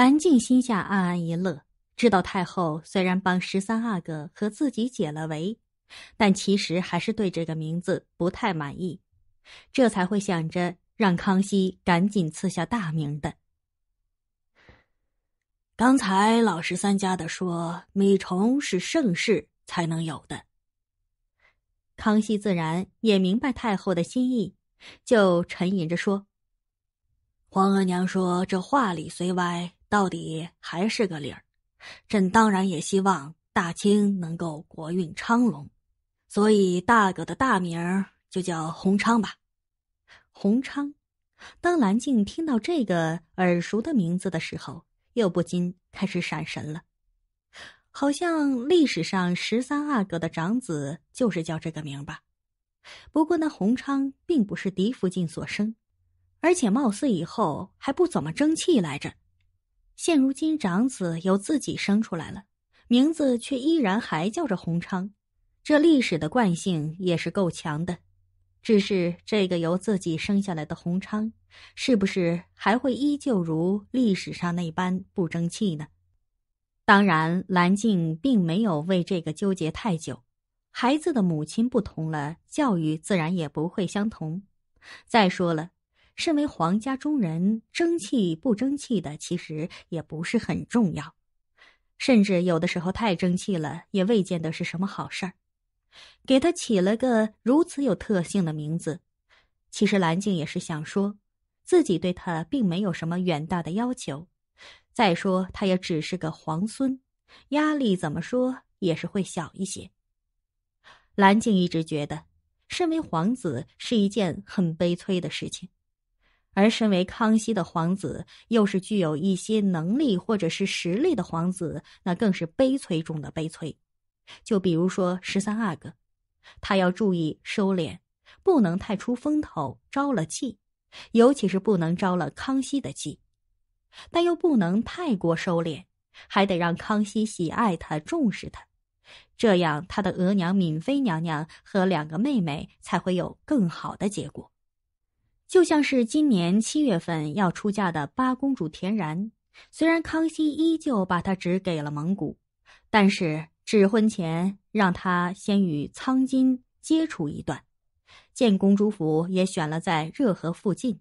蓝静心下暗暗一乐，知道太后虽然帮十三阿哥和自己解了围，但其实还是对这个名字不太满意，这才会想着让康熙赶紧赐下大名的。刚才老十三家的说米虫是盛世才能有的，康熙自然也明白太后的心意，就沉吟着说：“皇额娘说这话里虽歪。”到底还是个理儿，朕当然也希望大清能够国运昌隆，所以大哥的大名就叫洪昌吧。洪昌，当蓝静听到这个耳熟的名字的时候，又不禁开始闪神了，好像历史上十三阿哥的长子就是叫这个名吧。不过那洪昌并不是嫡福晋所生，而且貌似以后还不怎么争气来着。现如今，长子由自己生出来了，名字却依然还叫着洪昌，这历史的惯性也是够强的。只是这个由自己生下来的洪昌，是不是还会依旧如历史上那般不争气呢？当然，蓝静并没有为这个纠结太久。孩子的母亲不同了，教育自然也不会相同。再说了。身为皇家中人，争气不争气的其实也不是很重要，甚至有的时候太争气了也未见得是什么好事儿。给他起了个如此有特性的名字，其实蓝静也是想说，自己对他并没有什么远大的要求。再说他也只是个皇孙，压力怎么说也是会小一些。蓝静一直觉得，身为皇子是一件很悲催的事情。而身为康熙的皇子，又是具有一些能力或者是实力的皇子，那更是悲催中的悲催。就比如说十三阿哥，他要注意收敛，不能太出风头，招了气，尤其是不能招了康熙的气。但又不能太过收敛，还得让康熙喜爱他、重视他，这样他的额娘敏妃娘娘和两个妹妹才会有更好的结果。就像是今年七月份要出嫁的八公主田然，虽然康熙依旧把她指给了蒙古，但是指婚前让她先与仓金接触一段，建公主府也选了在热河附近，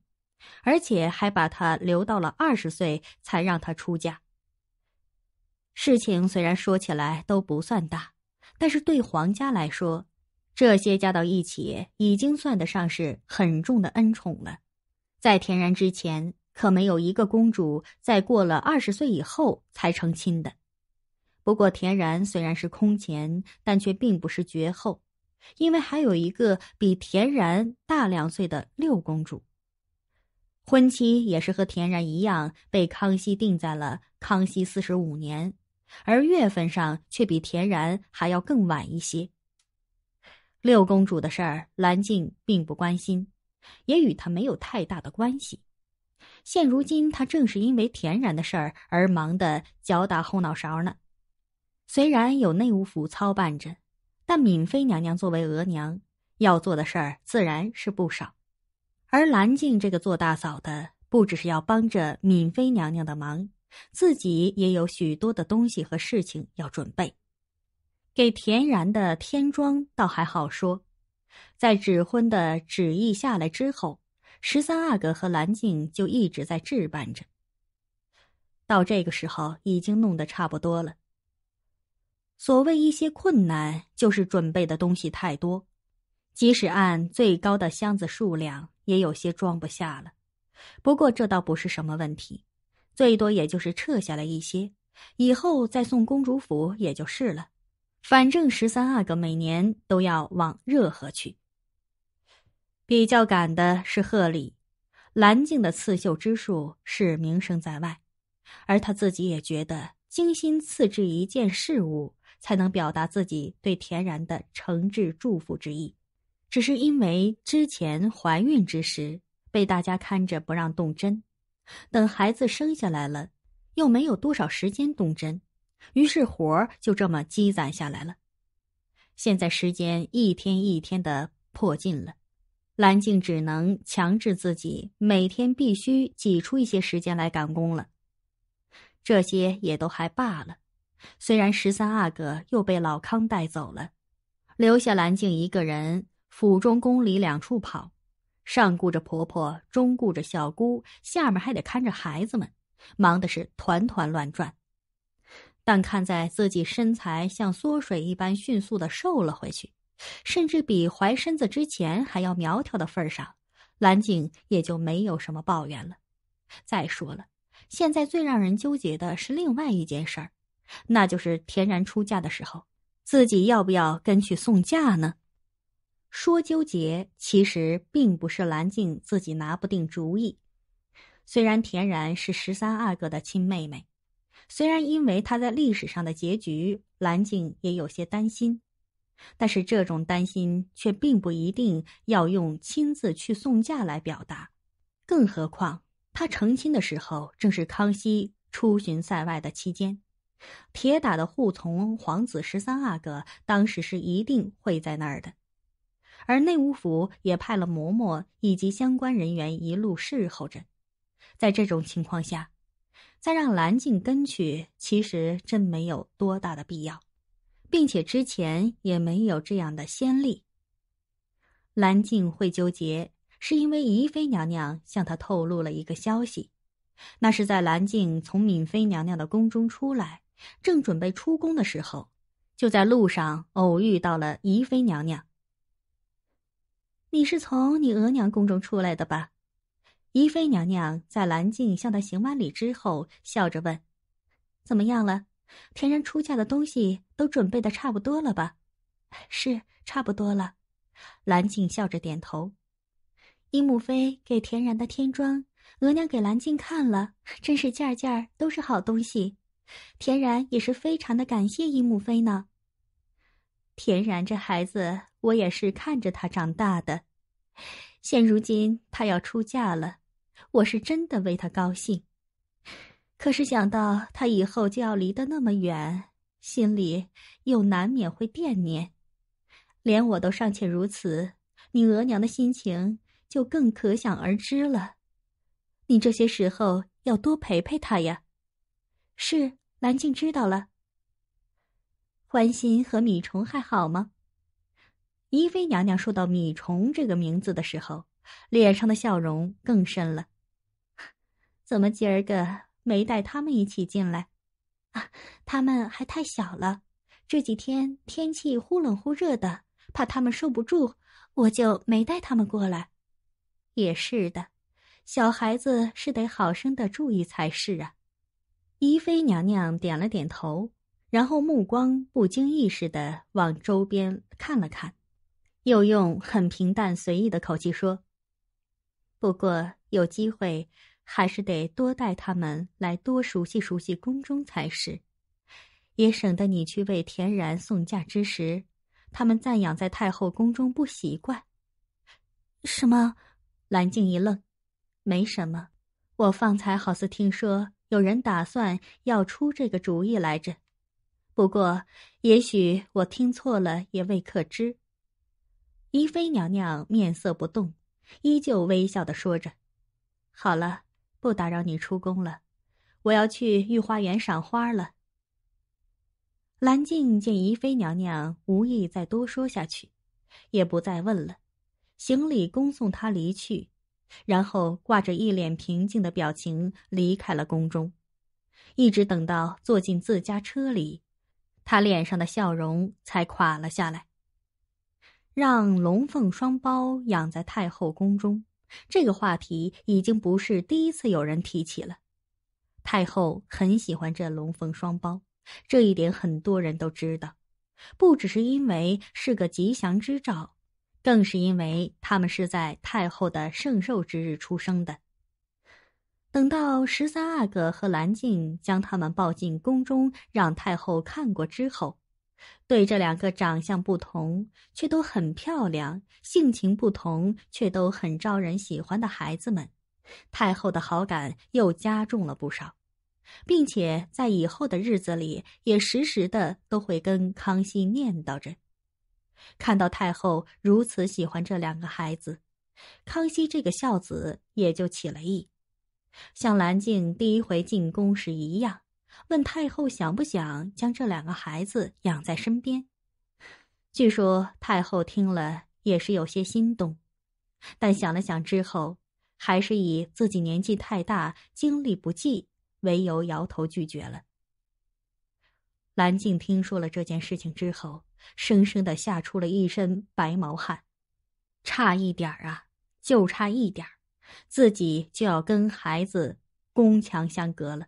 而且还把她留到了二十岁才让她出嫁。事情虽然说起来都不算大，但是对皇家来说。这些加到一起，已经算得上是很重的恩宠了。在田然之前，可没有一个公主在过了二十岁以后才成亲的。不过，田然虽然是空前，但却并不是绝后，因为还有一个比田然大两岁的六公主。婚期也是和田然一样，被康熙定在了康熙四十五年，而月份上却比田然还要更晚一些。六公主的事儿，蓝静并不关心，也与她没有太大的关系。现如今，她正是因为田然的事儿而忙得脚打后脑勺呢。虽然有内务府操办着，但敏妃娘娘作为额娘，要做的事儿自然是不少。而蓝静这个做大嫂的，不只是要帮着敏妃娘娘的忙，自己也有许多的东西和事情要准备。给田然的添妆倒还好说，在指婚的旨意下来之后，十三阿哥和蓝静就一直在置办着。到这个时候，已经弄得差不多了。所谓一些困难，就是准备的东西太多，即使按最高的箱子数量，也有些装不下了。不过这倒不是什么问题，最多也就是撤下来一些，以后再送公主府也就是了。反正十三阿哥每年都要往热河去，比较赶的是贺礼。蓝静的刺绣之术是名声在外，而她自己也觉得精心刺制一件事物，才能表达自己对田然的诚挚祝福之意。只是因为之前怀孕之时被大家看着不让动针，等孩子生下来了，又没有多少时间动针。于是活儿就这么积攒下来了。现在时间一天一天的迫近了，蓝静只能强制自己每天必须挤出一些时间来赶工了。这些也都还罢了。虽然十三阿哥又被老康带走了，留下蓝静一个人，府中、宫里两处跑，上顾着婆婆，中顾着小姑，下面还得看着孩子们，忙的是团团乱转。但看在自己身材像缩水一般迅速的瘦了回去，甚至比怀身子之前还要苗条的份上，蓝静也就没有什么抱怨了。再说了，现在最让人纠结的是另外一件事儿，那就是田然出嫁的时候，自己要不要跟去送嫁呢？说纠结，其实并不是蓝静自己拿不定主意。虽然田然是十三阿哥的亲妹妹。虽然因为他在历史上的结局，蓝静也有些担心，但是这种担心却并不一定要用亲自去送嫁来表达。更何况他成亲的时候正是康熙出巡塞外的期间，铁打的护从皇子十三阿哥当时是一定会在那儿的，而内务府也派了嬷嬷以及相关人员一路侍候着。在这种情况下。再让兰静跟去，其实真没有多大的必要，并且之前也没有这样的先例。兰静会纠结，是因为宜妃娘娘向她透露了一个消息，那是在兰静从敏妃娘娘的宫中出来，正准备出宫的时候，就在路上偶遇到了宜妃娘娘。你是从你额娘宫中出来的吧？怡妃娘娘在兰静向她行完礼之后，笑着问：“怎么样了？田然出嫁的东西都准备的差不多了吧？”“是，差不多了。”兰静笑着点头。“伊母妃给田然的天装，额娘给兰静看了，真是件件都是好东西。田然也是非常的感谢伊母妃呢。田然这孩子，我也是看着他长大的，现如今他要出嫁了。”我是真的为他高兴，可是想到他以后就要离得那么远，心里又难免会惦念。连我都尚且如此，你额娘的心情就更可想而知了。你这些时候要多陪陪他呀。是兰静知道了。欢心和米虫还好吗？宜妃娘娘说到米虫这个名字的时候。脸上的笑容更深了。怎么今儿个没带他们一起进来？啊，他们还太小了。这几天天气忽冷忽热的，怕他们受不住，我就没带他们过来。也是的，小孩子是得好生的注意才是啊。怡妃娘娘点了点头，然后目光不经意似的往周边看了看，又用很平淡随意的口气说。不过有机会，还是得多带他们来，多熟悉熟悉宫中才是，也省得你去为田然送嫁之时，他们暂养在太后宫中不习惯。什么？兰静一愣，没什么，我方才好似听说有人打算要出这个主意来着，不过也许我听错了，也未可知。宜妃娘娘面色不动。依旧微笑的说着：“好了，不打扰你出宫了，我要去御花园赏花了。”蓝静见宜妃娘娘无意再多说下去，也不再问了，行礼恭送她离去，然后挂着一脸平静的表情离开了宫中。一直等到坐进自家车里，她脸上的笑容才垮了下来。让龙凤双胞养在太后宫中，这个话题已经不是第一次有人提起了。太后很喜欢这龙凤双胞，这一点很多人都知道，不只是因为是个吉祥之兆，更是因为他们是在太后的圣寿之日出生的。等到十三阿哥和蓝静将他们抱进宫中，让太后看过之后。对这两个长相不同却都很漂亮、性情不同却都很招人喜欢的孩子们，太后的好感又加重了不少，并且在以后的日子里也时时的都会跟康熙念叨着。看到太后如此喜欢这两个孩子，康熙这个孝子也就起了意，像兰静第一回进宫时一样。问太后想不想将这两个孩子养在身边？据说太后听了也是有些心动，但想了想之后，还是以自己年纪太大、精力不济为由摇头拒绝了。蓝静听说了这件事情之后，生生的吓出了一身白毛汗，差一点啊，就差一点，自己就要跟孩子宫墙相隔了。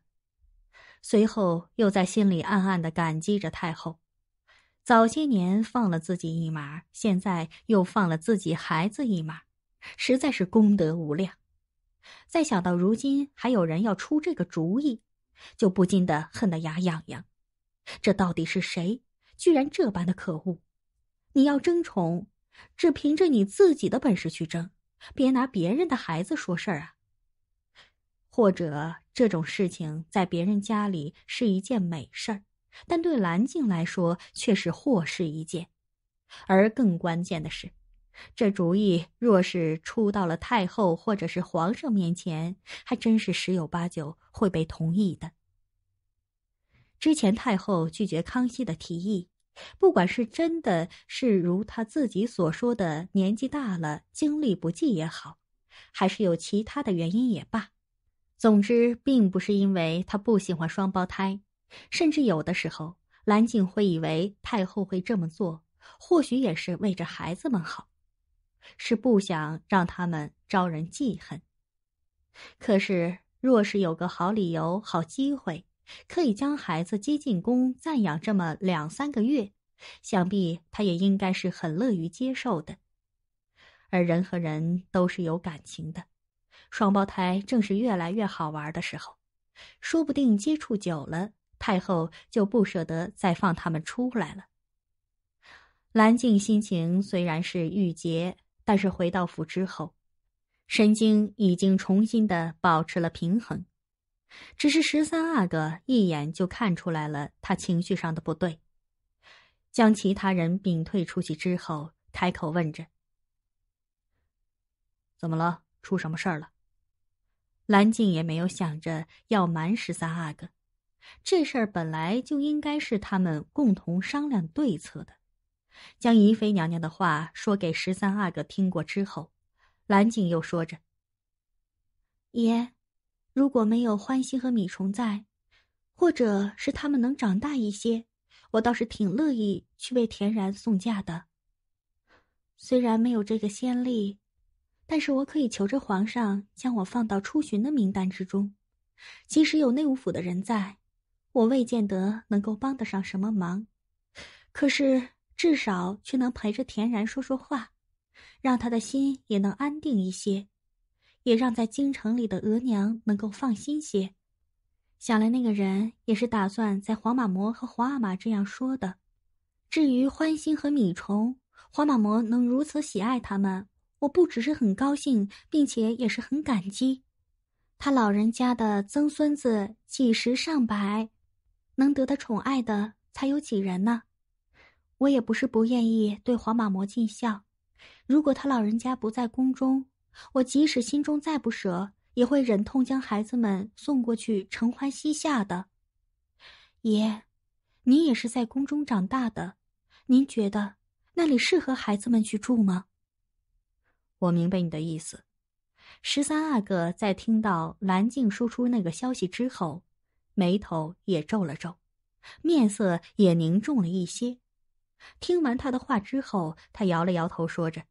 随后又在心里暗暗的感激着太后，早些年放了自己一马，现在又放了自己孩子一马，实在是功德无量。再想到如今还有人要出这个主意，就不禁的恨得牙痒痒。这到底是谁，居然这般的可恶？你要争宠，只凭着你自己的本事去争，别拿别人的孩子说事儿啊！或者这种事情在别人家里是一件美事儿，但对兰静来说却是祸事一件。而更关键的是，这主意若是出到了太后或者是皇上面前，还真是十有八九会被同意的。之前太后拒绝康熙的提议，不管是真的是如他自己所说的年纪大了精力不济也好，还是有其他的原因也罢。总之，并不是因为他不喜欢双胞胎，甚至有的时候，蓝景会以为太后会这么做，或许也是为着孩子们好，是不想让他们招人记恨。可是，若是有个好理由、好机会，可以将孩子接进宫暂养这么两三个月，想必他也应该是很乐于接受的。而人和人都是有感情的。双胞胎正是越来越好玩的时候，说不定接触久了，太后就不舍得再放他们出来了。蓝静心情虽然是郁结，但是回到府之后，神经已经重新的保持了平衡。只是十三阿哥一眼就看出来了他情绪上的不对，将其他人屏退出去之后，开口问着：“怎么了？出什么事儿了？”蓝静也没有想着要瞒十三阿哥，这事儿本来就应该是他们共同商量对策的。将宜妃娘娘的话说给十三阿哥听过之后，蓝静又说着：“爷，如果没有欢欣和米虫在，或者是他们能长大一些，我倒是挺乐意去为田然送嫁的。虽然没有这个先例。”但是我可以求着皇上将我放到出巡的名单之中，即使有内务府的人在，我未见得能够帮得上什么忙，可是至少却能陪着田然说说话，让他的心也能安定一些，也让在京城里的额娘能够放心些。想来那个人也是打算在皇马魔和皇阿玛这样说的。至于欢欣和米虫，皇马魔能如此喜爱他们。我不只是很高兴，并且也是很感激。他老人家的曾孙子几十上百，能得他宠爱的才有几人呢？我也不是不愿意对黄马魔尽孝。如果他老人家不在宫中，我即使心中再不舍，也会忍痛将孩子们送过去承欢膝下的。爷，您也是在宫中长大的，您觉得那里适合孩子们去住吗？我明白你的意思。十三阿哥在听到蓝静说出那个消息之后，眉头也皱了皱，面色也凝重了一些。听完他的话之后，他摇了摇头，说着：“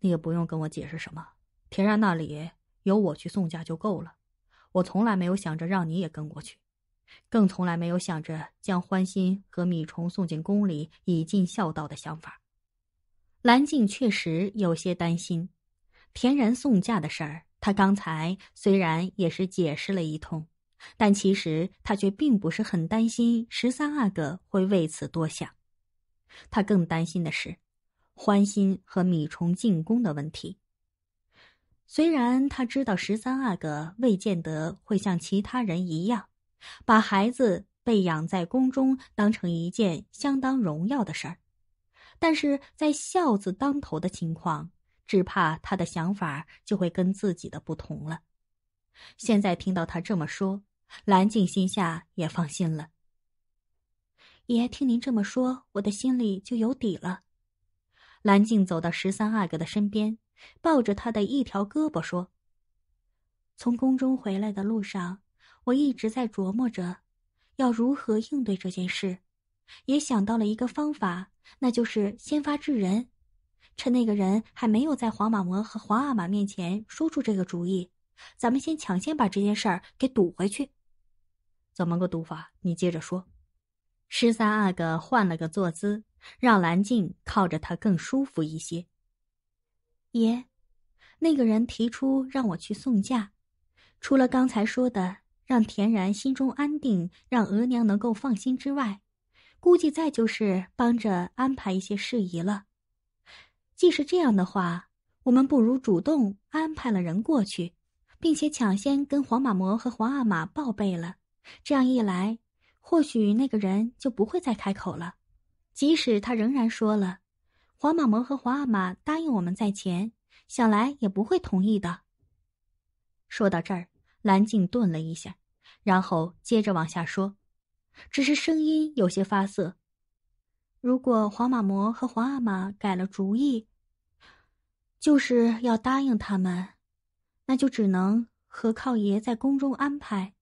你也不用跟我解释什么。田然那里有我去宋家就够了。我从来没有想着让你也跟过去，更从来没有想着将欢心和米虫送进宫里以尽孝道的想法。”蓝静确实有些担心，田然送嫁的事儿，他刚才虽然也是解释了一通，但其实他却并不是很担心十三阿哥会为此多想。他更担心的是，欢心和米虫进宫的问题。虽然他知道十三阿哥未见得会像其他人一样，把孩子被养在宫中当成一件相当荣耀的事儿。但是在孝字当头的情况，只怕他的想法就会跟自己的不同了。现在听到他这么说，蓝静心下也放心了。爷，听您这么说，我的心里就有底了。蓝静走到十三阿哥的身边，抱着他的一条胳膊说：“从宫中回来的路上，我一直在琢磨着，要如何应对这件事。”也想到了一个方法，那就是先发制人，趁那个人还没有在皇马魔和皇阿玛面前说出这个主意，咱们先抢先把这件事儿给堵回去。怎么个堵法？你接着说。十三阿哥换了个坐姿，让兰静靠着他更舒服一些。爷，那个人提出让我去送嫁，除了刚才说的让田然心中安定，让额娘能够放心之外，估计再就是帮着安排一些事宜了。既是这样的话，我们不如主动安排了人过去，并且抢先跟皇马魔和皇阿玛报备了。这样一来，或许那个人就不会再开口了。即使他仍然说了，皇马魔和皇阿玛答应我们在前，想来也不会同意的。说到这儿，蓝静顿了一下，然后接着往下说。只是声音有些发涩。如果皇玛摩和皇阿玛改了主意，就是要答应他们，那就只能和靠爷在宫中安排，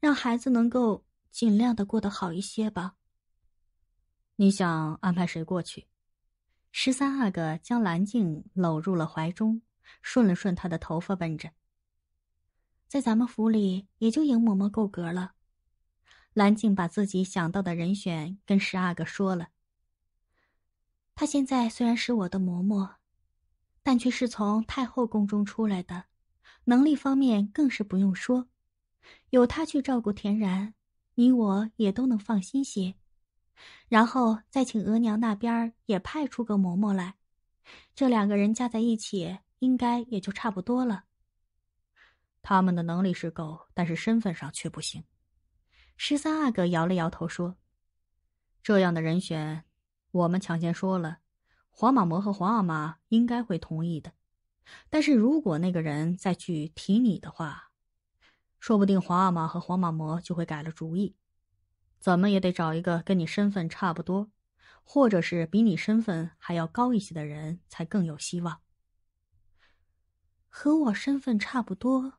让孩子能够尽量的过得好一些吧。你想安排谁过去？十三阿哥将蓝静搂入了怀中，顺了顺她的头发，问着：“在咱们府里，也就莹嬷嬷够格了。”蓝静把自己想到的人选跟十阿哥说了。他现在虽然是我的嬷嬷，但却是从太后宫中出来的，能力方面更是不用说。有他去照顾田然，你我也都能放心些。然后再请额娘那边也派出个嬷嬷来，这两个人加在一起，应该也就差不多了。他们的能力是够，但是身份上却不行。十三阿哥摇了摇头说：“这样的人选，我们抢先说了，皇玛摩和皇阿玛应该会同意的。但是如果那个人再去提你的话，说不定皇阿玛和皇玛摩就会改了主意。怎么也得找一个跟你身份差不多，或者是比你身份还要高一些的人才更有希望。和我身份差不多，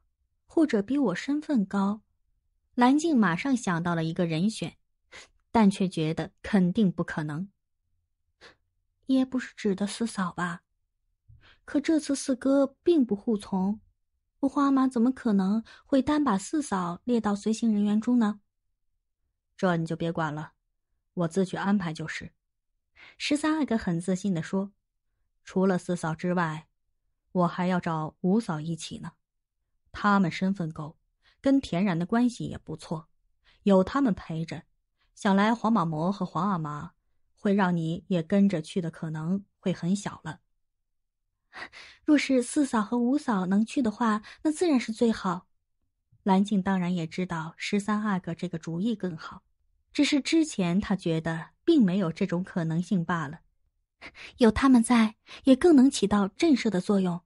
或者比我身份高。”蓝静马上想到了一个人选，但却觉得肯定不可能。也不是指的四嫂吧？可这次四哥并不护从，我皇阿玛怎么可能会单把四嫂列到随行人员中呢？这你就别管了，我自去安排就是。十三阿哥很自信的说：“除了四嫂之外，我还要找五嫂一起呢，他们身份够。”跟田然的关系也不错，有他们陪着，想来皇马魔和皇阿玛会让你也跟着去的可能会很小了。若是四嫂和五嫂能去的话，那自然是最好。蓝静当然也知道十三阿哥这个主意更好，只是之前他觉得并没有这种可能性罢了。有他们在，也更能起到震慑的作用。